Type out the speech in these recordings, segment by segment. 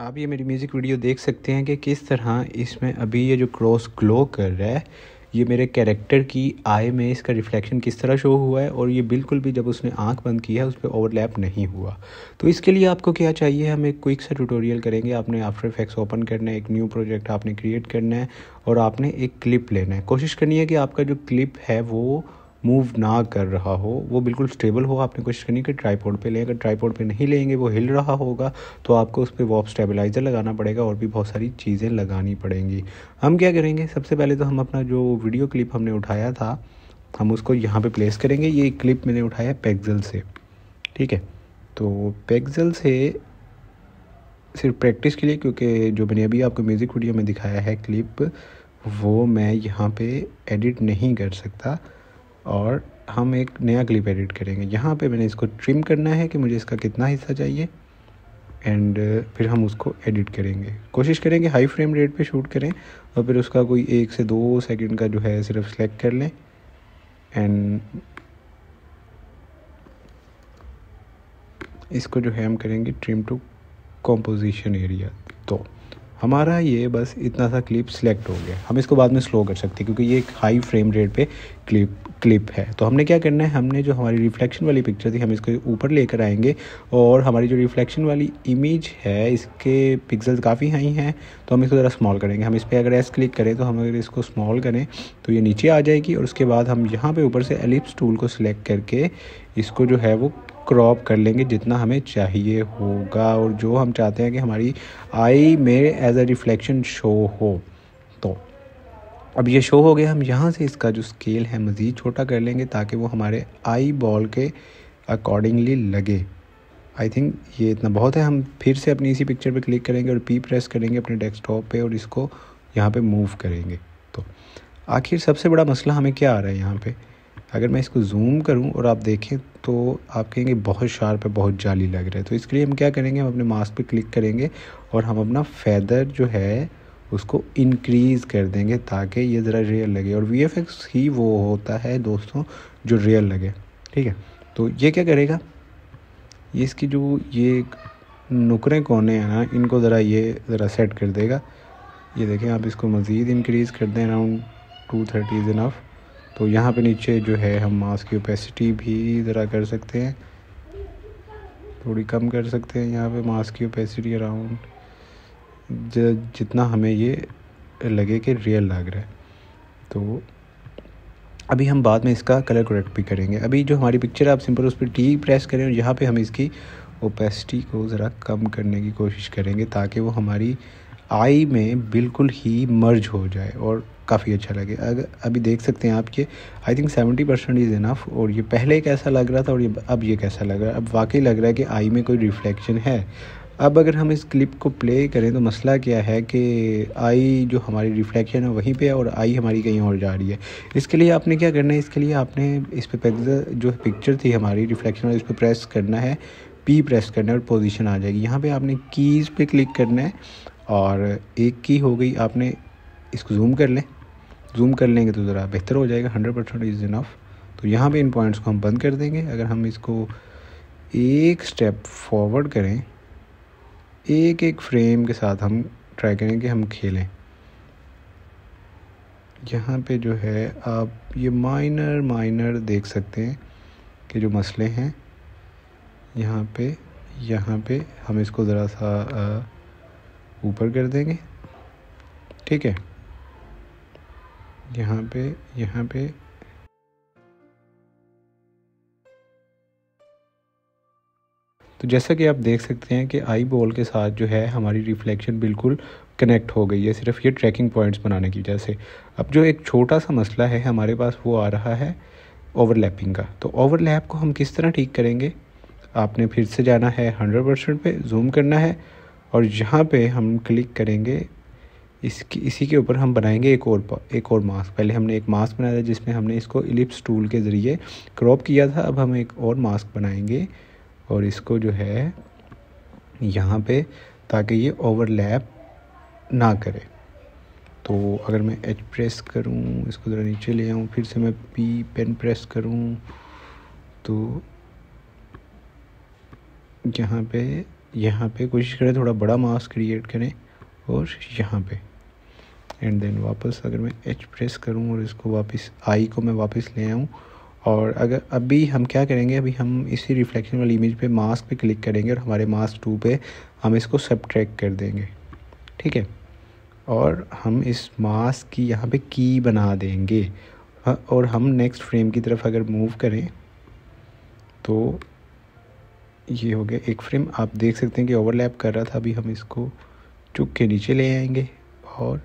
आप ये मेरी म्यूज़िक वीडियो देख सकते हैं कि किस तरह इसमें अभी ये जो क्रॉस ग्लो कर रहा है ये मेरे कैरेक्टर की आई में इसका रिफ्लेक्शन किस तरह शो हुआ है और ये बिल्कुल भी जब उसने आंख बंद की है उस पर ओवरलैप नहीं हुआ तो इसके लिए आपको क्या चाहिए हम एक क्विक सा ट्यूटोरियल करेंगे आपने आफ्टर इफेक्ट्स ओपन करना है एक न्यू प्रोजेक्ट आपने क्रिएट करना है और आपने एक क्लिप लेना है कोशिश करनी है कि आपका जो क्लिप है वो मूव ना कर रहा हो वो बिल्कुल स्टेबल हो आपने कोशिश करनी कि ट्राईपोर्ड पे लें अगर ट्राईपोर्ड पे नहीं लेंगे वो हिल रहा होगा तो आपको उस पर वॉप स्टेबलाइज़र लगाना पड़ेगा और भी बहुत सारी चीज़ें लगानी पड़ेंगी हम क्या करेंगे सबसे पहले तो हम अपना जो वीडियो क्लिप हमने उठाया था हम उसको यहाँ पर प्लेस करेंगे ये क्लिप मैंने उठाया पैगजल से ठीक है तो पेक्जल से सिर्फ प्रैक्टिस के लिए क्योंकि जो मैंने अभी आपको म्यूज़िक वीडियो में दिखाया है क्लिप वो मैं यहाँ पे एडिट नहीं कर सकता और हम एक नया क्लिप एडिट करेंगे यहाँ पे मैंने इसको ट्रिम करना है कि मुझे इसका कितना हिस्सा चाहिए एंड uh, फिर हम उसको एडिट करेंगे कोशिश करेंगे हाई फ्रेम रेट पे शूट करें और फिर उसका कोई एक से दो सेकंड का जो है सिर्फ सेलेक्ट कर लें एंड इसको जो है हम करेंगे ट्रिम टू कॉम्पोजिशन एरिया तो हमारा ये बस इतना सा क्लिप सिलेक्ट हो गया हम इसको बाद में स्लो कर सकते हैं क्योंकि ये एक हाई फ्रेम रेट पे क्लिप क्लिप है तो हमने क्या करना है हमने जो हमारी रिफ्लेक्शन वाली पिक्चर थी हम इसको ऊपर लेकर आएंगे और हमारी जो रिफ्लेक्शन वाली इमेज है इसके पिक्सल्स काफ़ी हाई हैं तो हम इसको ज़रा स्मॉल करेंगे हम इस पर अगर एस क्लिक करें तो हम अगर इसको स्मॉल करें तो ये नीचे आ जाएगी और उसके बाद हम यहाँ पर ऊपर से एलिप्स टूल को सिलेक्ट करके इसको जो है वो क्रॉप कर लेंगे जितना हमें चाहिए होगा और जो हम चाहते हैं कि हमारी आई में एज अ रिफ्लेक्शन शो हो तो अब ये शो हो गया हम यहाँ से इसका जो स्केल है मज़ीद छोटा कर लेंगे ताकि वो हमारे आई बॉल के अकॉर्डिंगली लगे आई थिंक ये इतना बहुत है हम फिर से अपनी इसी पिक्चर पे क्लिक करेंगे और पी प्रेस करेंगे अपने डेस्कटॉप पे और इसको यहाँ पे मूव करेंगे तो आखिर सबसे बड़ा मसला हमें क्या आ रहा है यहाँ पे अगर मैं इसको जूम करूँ और आप देखें तो आप कहेंगे बहुत शार्प है बहुत जाली लग रहा है तो इसके लिए हम क्या करेंगे हम अपने मास्क पे क्लिक करेंगे और हम अपना फैदर जो है उसको इनक्रीज़ कर देंगे ताकि ये ज़रा रियल लगे और वी ही वो होता है दोस्तों जो रियल लगे ठीक है तो ये क्या करेगा ये इसकी जो ये नुकरे कोने हैं ना इनको ज़रा ये ज़रा सेट कर देगा ये देखें आप इसको मज़ीद इनक्रीज़ कर दें around two thirty is enough तो यहाँ पे नीचे जो है हम मास्क की ओपेसिटी भी ज़रा कर सकते हैं थोड़ी कम कर सकते हैं यहाँ पे मास्क की ओपेसिटी अराउंड जितना हमें ये लगे कि रियल लग रहा है तो अभी हम बाद में इसका कलर करेक्ट भी करेंगे अभी जो हमारी पिक्चर है आप सिंपल उस पर टी प्रेस करें और यहाँ पे हम इसकी ओपेसिटी को ज़रा कम करने की कोशिश करेंगे ताकि वो हमारी आई में बिल्कुल ही मर्ज हो जाए और काफ़ी अच्छा लगे अगर अभी देख सकते हैं आप ये I think seventy percent is enough और ये पहले कैसा लग रहा था और ये अब ये कैसा लग रहा है अब वाकई लग रहा है कि आई में कोई रिफ्लेक्शन है अब अगर हम इस क्लिप को प्ले करें तो मसला क्या है कि आई जो हमारी रिफ्लेक्शन है वहीं पे है और आई हमारी कहीं और जा रही है इसके लिए आपने क्या करना है इसके लिए आपने इस पे जो पिक्चर थी हमारी रिफ्लेक्शन इस पर प्रेस करना है पी प्रेस करना है और पोजीशन आ जाएगी यहाँ पे आपने कीज़ पे क्लिक करना है और एक की हो गई आपने इसको जूम कर लें जूम कर लेंगे तो ज़रा बेहतर हो जाएगा हंड्रेड परसेंट इज़ इनफ तो यहाँ पे इन पॉइंट्स को हम बंद कर देंगे अगर हम इसको एक स्टेप फॉरवर्ड करें एक एक फ्रेम के साथ हम ट्राई करें कि हम खेलें यहाँ पे जो है आप ये माइनर माइनर देख सकते हैं कि जो मसले हैं यहाँ पे यहाँ पे हम इसको ज़रा सा ऊपर कर देंगे ठीक है यहाँ पे यहाँ पे तो जैसा कि आप देख सकते हैं कि आई बॉल के साथ जो है हमारी रिफ्लेक्शन बिल्कुल कनेक्ट हो गई है सिर्फ ये ट्रैकिंग पॉइंट्स बनाने की वजह से अब जो एक छोटा सा मसला है हमारे पास वो आ रहा है ओवरलैपिंग का तो ओवरलैप को हम किस तरह ठीक करेंगे आपने फिर से जाना है हंड्रेड परसेंट पर जूम करना है और यहाँ पे हम क्लिक करेंगे इसकी इसी के ऊपर हम बनाएंगे एक और एक और मास्क पहले हमने एक मास्क बनाया था जिसमें हमने इसको इलिप्स टूल के ज़रिए क्रॉप किया था अब हम एक और मास्क बनाएंगे और इसको जो है यहाँ पे ताकि ये ओवरलैप ना करे तो अगर मैं एच प्रेस करूँ इसको ज़रा नीचे ले आऊँ फिर से मैं पी पेन प्रेस करूँ तो यहाँ पे यहाँ पे कोशिश करें थोड़ा बड़ा मास्क क्रिएट करें और यहाँ पे एंड देन वापस अगर मैं एच प्रेस करूँ और इसको वापस आई को मैं वापस ले आऊँ और अगर अभी हम क्या करेंगे अभी हम इसी रिफ्लेक्शन वाली इमेज पे मास्क पे क्लिक करेंगे और हमारे मास्क टू पे हम इसको सब कर देंगे ठीक है और हम इस मास्क की यहाँ पे की बना देंगे हाँ, और हम नेक्स्ट फ्रेम की तरफ अगर मूव करें तो ये हो गया एक फ्रेम आप देख सकते हैं कि ओवरलैप कर रहा था अभी हम इसको चुक के नीचे ले आएंगे और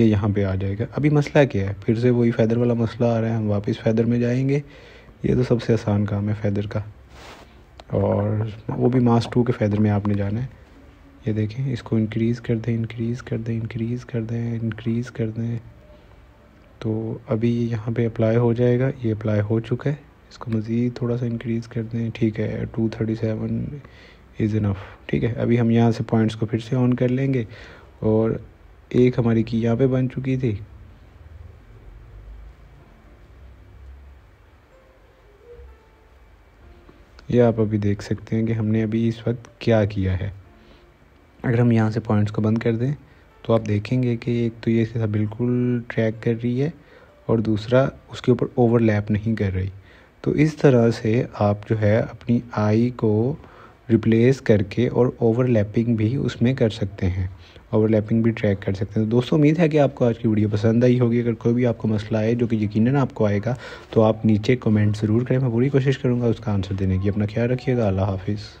ये यहाँ पे आ जाएगा अभी मसला क्या है फिर से वही फैदर वाला मसला आ रहा है हम वापस फैदर में जाएंगे ये तो सबसे आसान काम है फैदर का और वो भी मास टू के फैदर में आपने जाना है ये देखें इसको इंक्रीज़ कर दें इंक्रीज़ कर दें इंक्रीज़ कर दें इंक्रीज़ कर दें तो अभी ये यहाँ पर अप्लाई हो जाएगा ये अप्लाई हो चुका है इसको मज़ीद थोड़ा सा इंक्रीज़ कर दें ठीक है two thirty seven is enough ठीक है अभी हम यहाँ से पॉइंट्स को फिर से ऑन कर लेंगे और एक हमारी की यहाँ पे बन चुकी थी ये आप अभी देख सकते हैं कि हमने अभी इस वक्त क्या किया है अगर हम यहाँ से पॉइंट्स को बंद कर दें तो आप देखेंगे कि एक तो ये सीधा बिल्कुल ट्रैक कर रही है और दूसरा उसके ऊपर ओवरलैप नहीं कर रही तो इस तरह से आप जो है अपनी आई को रिप्लेस करके और ओवरलैपिंग भी उसमें कर सकते हैं ओवरलैपिंग भी ट्रैक कर सकते हैं तो दोस्तों उम्मीद है कि आपको आज की वीडियो पसंद आई होगी अगर कोई भी आपको मसला आए जो कि यकीनन आपको आएगा तो आप नीचे कमेंट ज़रूर करें मैं पूरी कोशिश करूँगा उसका आंसर देने की अपना ख्याल रखिएगा अल्लाह हाफिज़